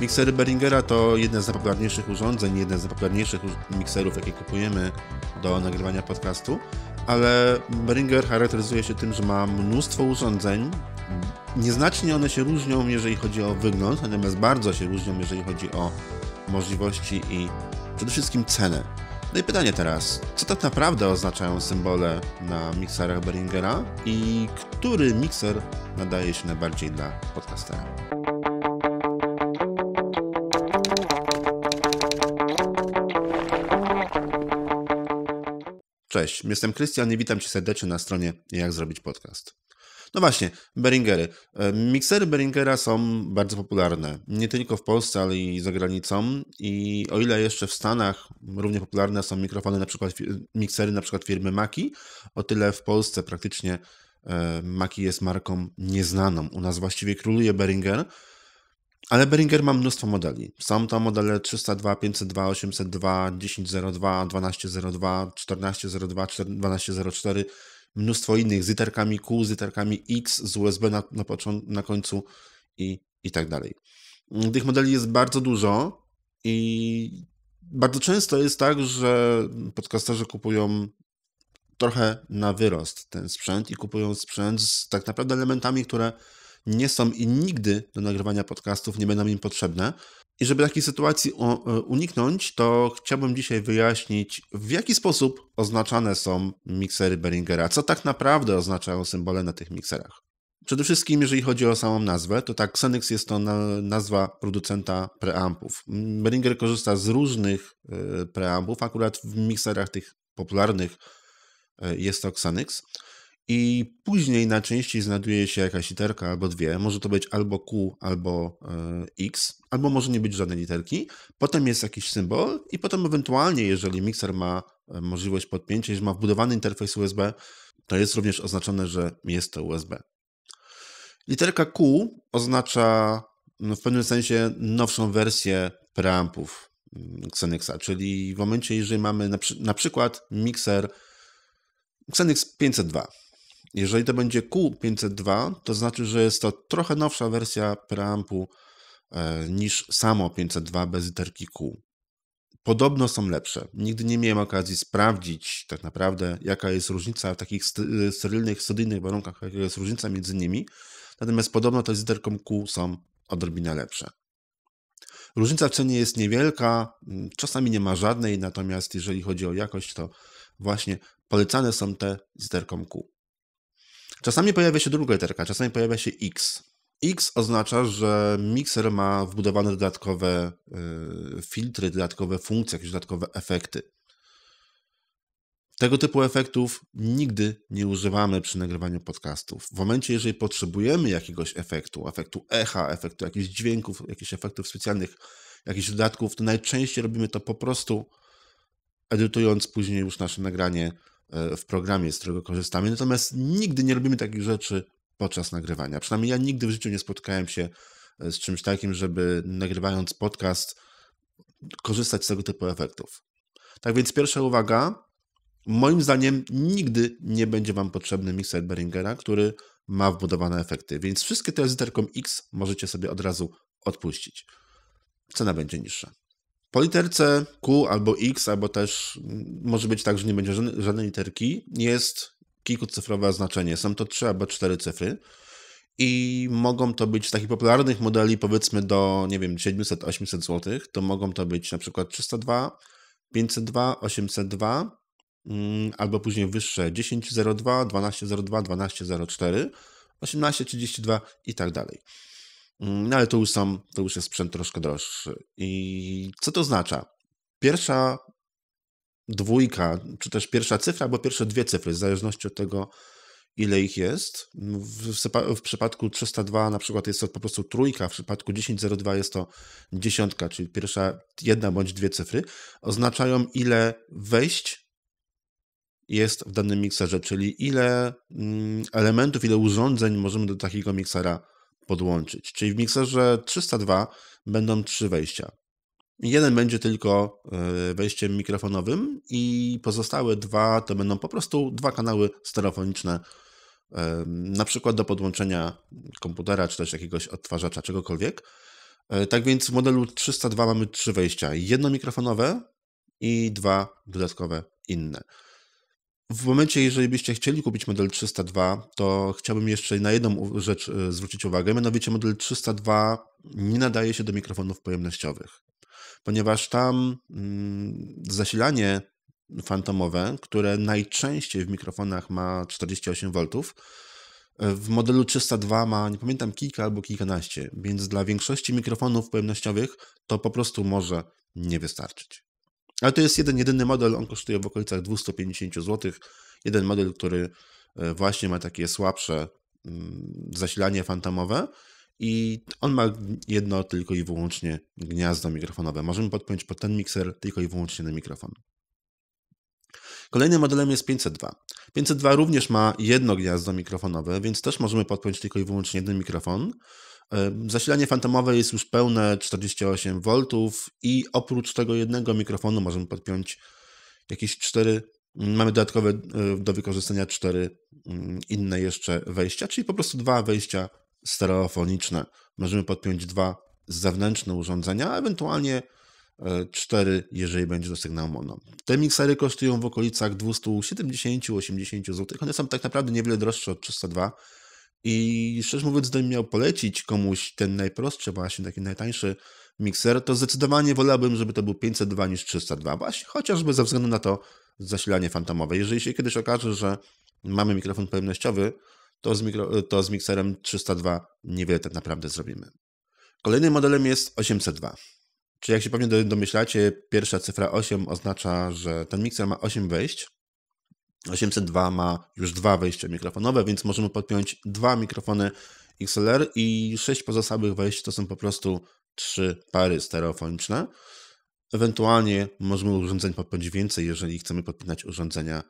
Miksery Beringera to jedne z najpopularniejszych urządzeń, jedne z najpopularniejszych mikserów, jakie kupujemy do nagrywania podcastu, ale Beringer charakteryzuje się tym, że ma mnóstwo urządzeń. Nieznacznie one się różnią, jeżeli chodzi o wygląd, natomiast bardzo się różnią, jeżeli chodzi o możliwości i przede wszystkim cenę. No i pytanie teraz, co tak naprawdę oznaczają symbole na mikserach Beringera i który mikser nadaje się najbardziej dla podcastera? Cześć, jestem Krystian i witam Cię serdecznie na stronie Jak zrobić podcast. No właśnie, Beringery. E, miksery Beringera są bardzo popularne, nie tylko w Polsce, ale i za granicą. I o ile jeszcze w Stanach równie popularne są mikrofony, na przykład miksery na przykład firmy Maki, o tyle w Polsce praktycznie e, Maki jest marką nieznaną. U nas właściwie króluje Beringer, ale Beringer ma mnóstwo modeli. Są to modele 302, 502, 802, 1002, 1202, 1402, 1204, mnóstwo innych z literkami Q, z literkami X, z USB na, na, na końcu i, i tak dalej. Tych modeli jest bardzo dużo i bardzo często jest tak, że podcasterzy kupują trochę na wyrost ten sprzęt i kupują sprzęt z tak naprawdę elementami, które nie są i nigdy do nagrywania podcastów nie będą im potrzebne. I żeby takiej sytuacji e, uniknąć, to chciałbym dzisiaj wyjaśnić, w jaki sposób oznaczane są miksery Beringera, co tak naprawdę oznaczają symbole na tych mikserach. Przede wszystkim, jeżeli chodzi o samą nazwę, to tak, Xenix jest to nazwa producenta preampów. Beringer korzysta z różnych e, preampów, akurat w mikserach tych popularnych e, jest to Xenix i później na części znajduje się jakaś literka albo dwie. Może to być albo Q, albo e, X, albo może nie być żadnej literki. Potem jest jakiś symbol i potem ewentualnie, jeżeli mixer ma e, możliwość podpięcia, jeżeli ma wbudowany interfejs USB, to jest również oznaczone, że jest to USB. Literka Q oznacza no, w pewnym sensie nowszą wersję preampów mm, Xenixa, czyli w momencie, jeżeli mamy na, przy, na przykład mikser Xenix 502, jeżeli to będzie Q502, to znaczy, że jest to trochę nowsza wersja preampu e, niż samo 502 bez literki Q. Podobno są lepsze. Nigdy nie miałem okazji sprawdzić tak naprawdę, jaka jest różnica w takich e, sterylnych, studyjnych warunkach, jaka jest różnica między nimi. Natomiast podobno te z literką Q są odrobinę lepsze. Różnica w cenie jest niewielka, czasami nie ma żadnej, natomiast jeżeli chodzi o jakość, to właśnie polecane są te z literką Q. Czasami pojawia się druga literka, czasami pojawia się X. X oznacza, że mikser ma wbudowane dodatkowe y, filtry, dodatkowe funkcje, jakieś dodatkowe efekty. Tego typu efektów nigdy nie używamy przy nagrywaniu podcastów. W momencie, jeżeli potrzebujemy jakiegoś efektu, efektu echa, efektu jakichś dźwięków, jakichś efektów specjalnych, jakichś dodatków, to najczęściej robimy to po prostu edytując później już nasze nagranie E, w programie, z którego korzystamy, natomiast nigdy nie robimy takich rzeczy podczas nagrywania. Przynajmniej ja nigdy w życiu nie spotkałem się e, z czymś takim, żeby nagrywając podcast korzystać z tego typu efektów. Tak więc pierwsza uwaga, moim zdaniem nigdy nie będzie Wam potrzebny mikser Beringera, który ma wbudowane efekty, więc wszystkie te z literką X możecie sobie od razu odpuścić. Cena będzie niższa. Po literce Q albo X, albo też mm, może być tak, że nie będzie żadnej, literki, jest kilkucyfrowe znaczenie. Są to trzy albo cztery cyfry. I mogą to być z takich popularnych modeli, powiedzmy do, nie wiem, 700-800 zł, to mogą to być na przykład 302, 502, 802, albo później wyższe 1002, 1202, 1204, 1832 i tak dalej. Mm, no ale to już, sam, to już jest sprzęt troszkę droższy. I co to oznacza? Pierwsza dwójka, czy też pierwsza cyfra, albo pierwsze dwie cyfry, w zależności od tego, ile ich jest. W, w przypadku 302 na przykład jest to po prostu trójka, w przypadku 1002 jest to dziesiątka, czyli pierwsza jedna bądź dwie cyfry, oznaczają ile wejść jest w danym mikserze, czyli ile mm, elementów, ile urządzeń możemy do takiego miksera podłączyć. Czyli w mikserze 302 będą trzy wejścia. Jeden będzie tylko e, wejściem mikrofonowym i pozostałe dwa to będą po prostu dwa kanały stereofoniczne, e, na przykład do podłączenia komputera czy też jakiegoś odtwarzacza, czegokolwiek. E, tak więc w modelu 302 mamy trzy wejścia. Jedno mikrofonowe i dwa dodatkowe inne. W momencie, jeżeli byście chcieli kupić model 302, to chciałbym jeszcze na jedną rzecz y, zwrócić uwagę, mianowicie model 302 nie nadaje się do mikrofonów pojemnościowych, ponieważ tam mm, zasilanie fantomowe, które najczęściej w mikrofonach ma 48 V, y, w modelu 302 ma, nie pamiętam, kilka albo kilkanaście, więc dla większości mikrofonów pojemnościowych to po prostu może nie wystarczyć. Ale to jest jeden, jedyny model, on kosztuje w okolicach 250 zł. Jeden model, który e, właśnie ma takie słabsze mm, zasilanie fantomowe i on ma jedno tylko i wyłącznie gniazdo mikrofonowe. Możemy podpiąć pod ten mikser tylko i wyłącznie na mikrofon. Kolejnym modelem jest 502. 502 również ma jedno gniazdo mikrofonowe, więc też możemy podpiąć tylko i wyłącznie jeden mikrofon. Zasilanie fantomowe jest już pełne 48 V i oprócz tego jednego mikrofonu możemy podpiąć jakieś cztery. Mm, mamy dodatkowe e, do wykorzystania cztery mm, inne jeszcze wejścia, czyli po prostu dwa wejścia stereofoniczne. Możemy podpiąć dwa zewnętrzne urządzenia, a ewentualnie e, cztery, jeżeli będzie to sygnał mono. Te miksery kosztują w okolicach 270-80 zł. One są tak naprawdę niewiele droższe od 302 zł i szczerze mówiąc, gdybym miał polecić komuś ten najprostszy, właśnie taki najtańszy mikser, to zdecydowanie wolałbym, żeby to był 502 niż 302, właśnie chociażby ze względu na to zasilanie fantomowe. Jeżeli się kiedyś okaże, że mamy mikrofon pojemnościowy, to z, mikro, to z mikserem 302 niewiele tak naprawdę zrobimy. Kolejnym modelem jest 802. Czy jak się pewnie domyślacie, pierwsza cyfra 8 oznacza, że ten mikser ma 8 wejść, 802 ma już dwa wejścia mikrofonowe, więc możemy podpiąć dwa mikrofony XLR i sześć pozostałych wejść to są po prostu trzy pary stereofoniczne. Ewentualnie możemy urządzeń podpiąć więcej, jeżeli chcemy podpinać urządzenia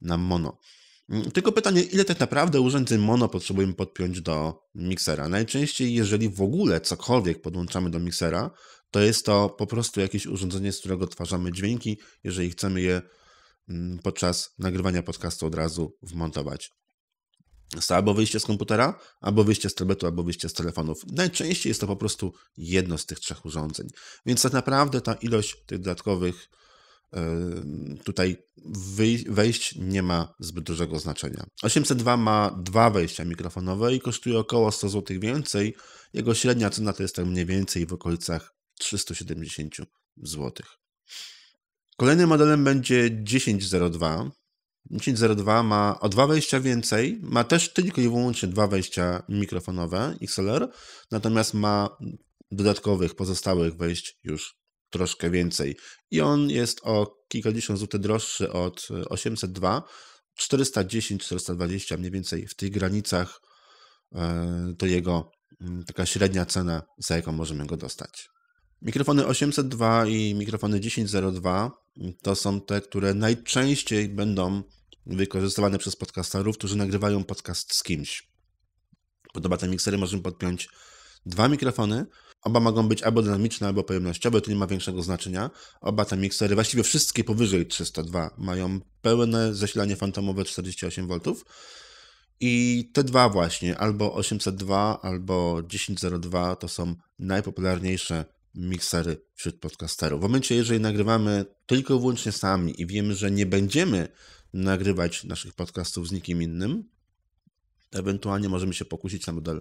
na mono. Mm, tylko pytanie, ile tak naprawdę urządzeń mono potrzebujemy podpiąć do miksera? Najczęściej, jeżeli w ogóle cokolwiek podłączamy do miksera, to jest to po prostu jakieś urządzenie, z którego odtwarzamy dźwięki, jeżeli chcemy je Mm, podczas nagrywania podcastu od razu wmontować. Jest to albo wyjście z komputera, albo wyjście z tabletu, albo wyjście z telefonów. Najczęściej jest to po prostu jedno z tych trzech urządzeń. Więc tak naprawdę ta ilość tych dodatkowych tutaj wejść nie ma zbyt dużego znaczenia. 802 ma dwa wejścia mikrofonowe i kosztuje około 100 zł więcej. Jego średnia cena to jest tak mniej więcej w okolicach 370 zł. Kolejnym modelem będzie 1002. 1002 ma o dwa wejścia więcej, ma też tylko i wyłącznie dwa wejścia mikrofonowe XLR, natomiast ma dodatkowych, pozostałych wejść już troszkę więcej. I on jest o kilkadziesiąt złotych droższy od 802, 410, 420, mniej więcej w tych granicach e, to jego mm, taka średnia cena, za jaką możemy go dostać. Mikrofony 802 i mikrofony 1002 to są te, które najczęściej będą wykorzystywane przez podcasterów, którzy nagrywają podcast z kimś. Podoba te miksery możemy podpiąć dwa mikrofony. Oba mogą być albo dynamiczne, albo pojemnościowe, to nie ma większego znaczenia. Oba te miksery, właściwie wszystkie powyżej 302, mają pełne zasilanie fantomowe 48V. I te dwa właśnie, albo 802, albo 1002, to są najpopularniejsze miksery wśród podcasterów. W momencie, jeżeli nagrywamy tylko i wyłącznie sami i wiemy, że nie będziemy nagrywać naszych podcastów z nikim innym, ewentualnie możemy się pokusić na model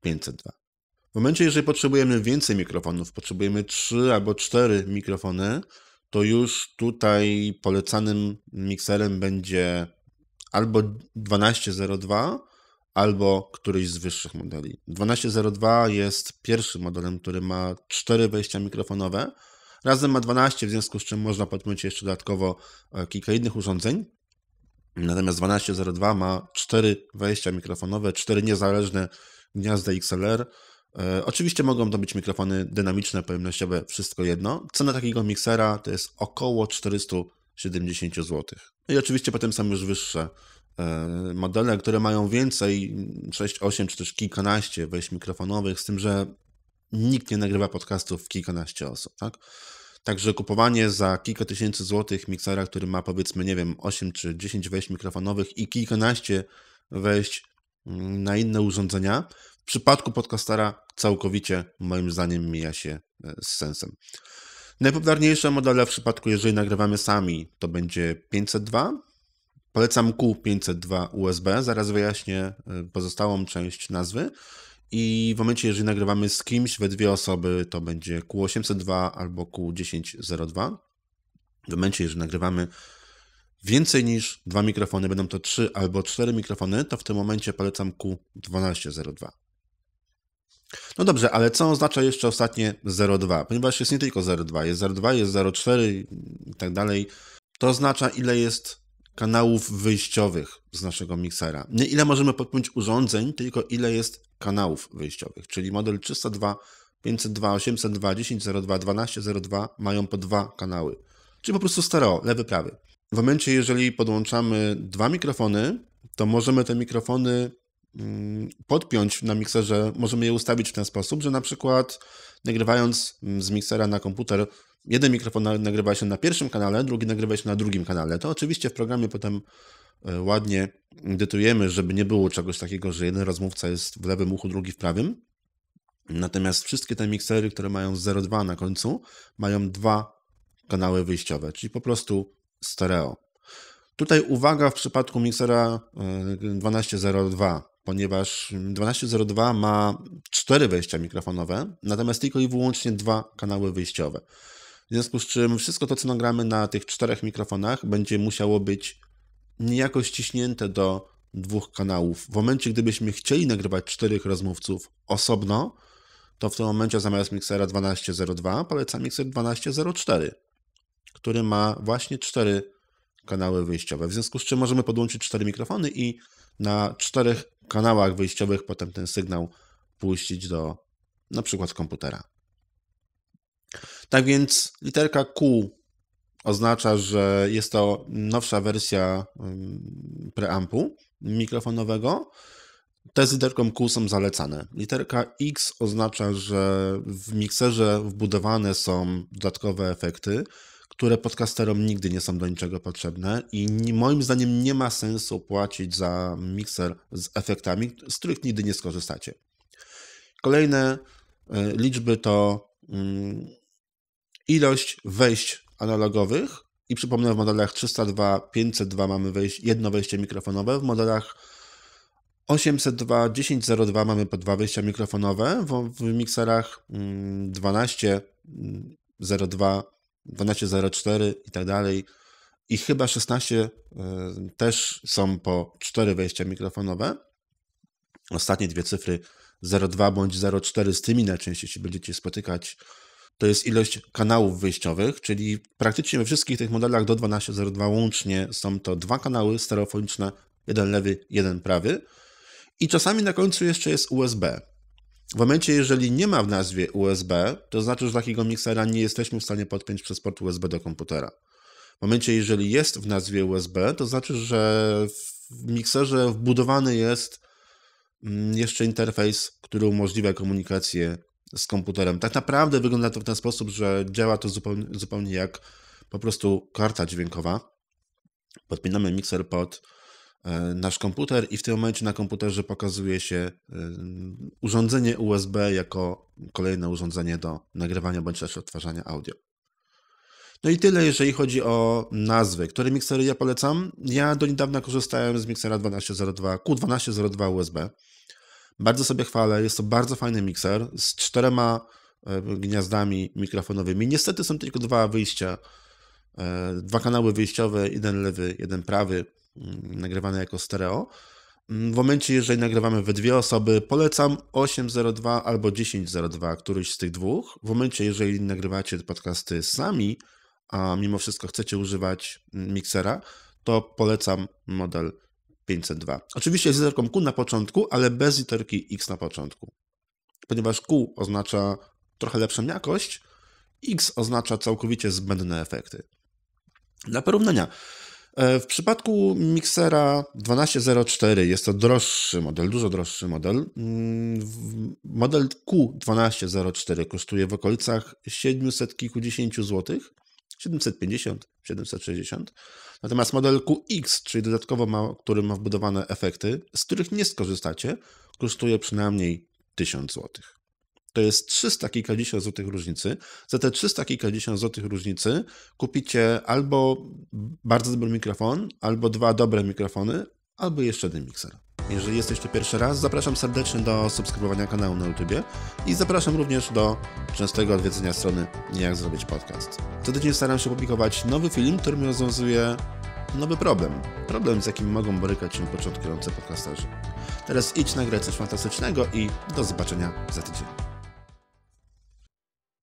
502. W momencie, jeżeli potrzebujemy więcej mikrofonów, potrzebujemy 3 albo 4 mikrofony, to już tutaj polecanym mikserem będzie albo 1202, albo któryś z wyższych modeli. 1202 jest pierwszym modelem, który ma cztery wejścia mikrofonowe. Razem ma 12, w związku z czym można podpiąć jeszcze dodatkowo e, kilka innych urządzeń. Natomiast 1202 ma cztery wejścia mikrofonowe, cztery niezależne gniazda XLR. E, oczywiście mogą to być mikrofony dynamiczne, pojemnościowe, wszystko jedno. Cena takiego miksera to jest około 470 zł. No I oczywiście potem są już wyższe E, modele, które mają więcej, 6, 8 czy też kilkanaście wejść mikrofonowych, z tym, że nikt nie nagrywa podcastów w kilkanaście osób, tak? Także kupowanie za kilka tysięcy złotych miksera, który ma powiedzmy, nie wiem, 8 czy 10 wejść mikrofonowych i kilkanaście wejść mm, na inne urządzenia, w przypadku podcastera całkowicie moim zdaniem mija się e, z sensem. Najpopularniejsze modele w przypadku, jeżeli nagrywamy sami, to będzie 502, Polecam Q502 USB, zaraz wyjaśnię y, pozostałą część nazwy. I w momencie, jeżeli nagrywamy z kimś, we dwie osoby, to będzie Q802 albo Q1002. W momencie, jeżeli nagrywamy więcej niż dwa mikrofony, będą to trzy albo cztery mikrofony, to w tym momencie polecam Q1202. No dobrze, ale co oznacza jeszcze ostatnie 02? Ponieważ jest nie tylko 02, jest 02, jest 04 i tak dalej. To oznacza, ile jest kanałów wyjściowych z naszego miksera. Nie ile możemy podpiąć urządzeń, tylko ile jest kanałów wyjściowych, czyli model 302, 502, 802, 1002, 1202 mają po dwa kanały. Czyli po prostu stereo, lewy, prawy. W momencie, jeżeli podłączamy dwa mikrofony, to możemy te mikrofony mm, podpiąć na mikserze, możemy je ustawić w ten sposób, że na przykład nagrywając mm, z miksera na komputer jeden mikrofon nagrywa się na pierwszym kanale, drugi nagrywa się na drugim kanale. To oczywiście w programie potem e, ładnie edytujemy, żeby nie było czegoś takiego, że jeden rozmówca jest w lewym uchu, drugi w prawym. Natomiast wszystkie te miksery, które mają 0,2 na końcu, mają dwa kanały wyjściowe, czyli po prostu stereo. Tutaj uwaga w przypadku miksera 12.02, e, ponieważ 12.02 ma cztery wejścia mikrofonowe, natomiast tylko i wyłącznie dwa kanały wyjściowe. W związku z czym wszystko to, co nagramy na tych czterech mikrofonach, będzie musiało być niejako ściśnięte do dwóch kanałów. W momencie, gdybyśmy chcieli nagrywać czterech rozmówców osobno, to w tym momencie zamiast miksera 12.02 polecam mikser 12.04, który ma właśnie cztery kanały wyjściowe. W związku z czym możemy podłączyć cztery mikrofony i na czterech kanałach wyjściowych potem ten sygnał puścić do na przykład komputera. Tak więc literka Q oznacza, że jest to nowsza wersja preampu mikrofonowego. Te z literką Q są zalecane. Literka X oznacza, że w mikserze wbudowane są dodatkowe efekty, które podcasterom nigdy nie są do niczego potrzebne i moim zdaniem nie ma sensu płacić za mikser z efektami, z których nigdy nie skorzystacie. Kolejne e, liczby to mm, ilość wejść analogowych i przypomnę, w modelach 302, 502 mamy wejść, jedno wejście mikrofonowe, w modelach 802, 1002 mamy po dwa wejścia mikrofonowe, w, w mikserach 1202, mm, 1204 mm, i tak dalej. I chyba 16 y, e, też są po cztery wejścia mikrofonowe. Ostatnie dwie cyfry 02 bądź 04 z tymi najczęściej się będziecie spotykać to jest ilość kanałów wyjściowych, czyli praktycznie we wszystkich tych modelach do 12.02 łącznie są to dwa kanały stereofoniczne, jeden lewy, jeden prawy. I czasami na końcu jeszcze jest USB. W momencie, jeżeli nie ma w nazwie USB, to znaczy, że takiego miksera nie jesteśmy w stanie podpiąć przez port USB do komputera. W momencie, jeżeli jest w nazwie USB, to znaczy, że w mikserze wbudowany jest mm, jeszcze interfejs, który umożliwia komunikację z komputerem. Tak naprawdę wygląda to w ten sposób, że działa to zupełnie, zupełnie jak po prostu karta dźwiękowa. Podpinamy mikser pod e, nasz komputer i w tym momencie na komputerze pokazuje się e, urządzenie USB jako kolejne urządzenie do nagrywania bądź też odtwarzania audio. No i tyle, jeżeli chodzi o nazwy. Które miksery ja polecam? Ja do niedawna korzystałem z miksera 1202 Q1202 USB. Bardzo sobie chwalę, jest to bardzo fajny mikser z czterema e, gniazdami mikrofonowymi. Niestety są tylko dwa wyjścia, e, dwa kanały wyjściowe, jeden lewy, jeden prawy, mm, nagrywane jako stereo. Mm, w momencie, jeżeli nagrywamy we dwie osoby, polecam 802 albo 1002, któryś z tych dwóch. W momencie, jeżeli nagrywacie podcasty sami, a mimo wszystko chcecie używać mm, miksera, to polecam model 502. Oczywiście z literką Q na początku, ale bez literki X na początku. Ponieważ Q oznacza trochę lepszą jakość, X oznacza całkowicie zbędne efekty. Dla porównania, e, w przypadku miksera 1204 jest to droższy model, dużo droższy model. Mm, model Q1204 kosztuje w okolicach 700 kilkudziesięciu złotych, 750, 760 Natomiast model QX, czyli dodatkowo, ma, który ma wbudowane efekty, z których nie skorzystacie, kosztuje przynajmniej 1000 zł. To jest 300 kilkadziesiąt złotych różnicy. Za te 300 kilkadziesiąt złotych różnicy kupicie albo bardzo dobry mikrofon, albo dwa dobre mikrofony, albo jeszcze jeden mikser. Jeżeli jesteś tu pierwszy raz, zapraszam serdecznie do subskrybowania kanału na YouTube i zapraszam również do częstego odwiedzenia strony Jak Zrobić Podcast. Co tydzień staram się publikować nowy film, mi rozwiązuje nowy problem. Problem, z jakim mogą borykać się początkujący podcasterzy. Teraz idź nagrać coś fantastycznego i do zobaczenia za tydzień.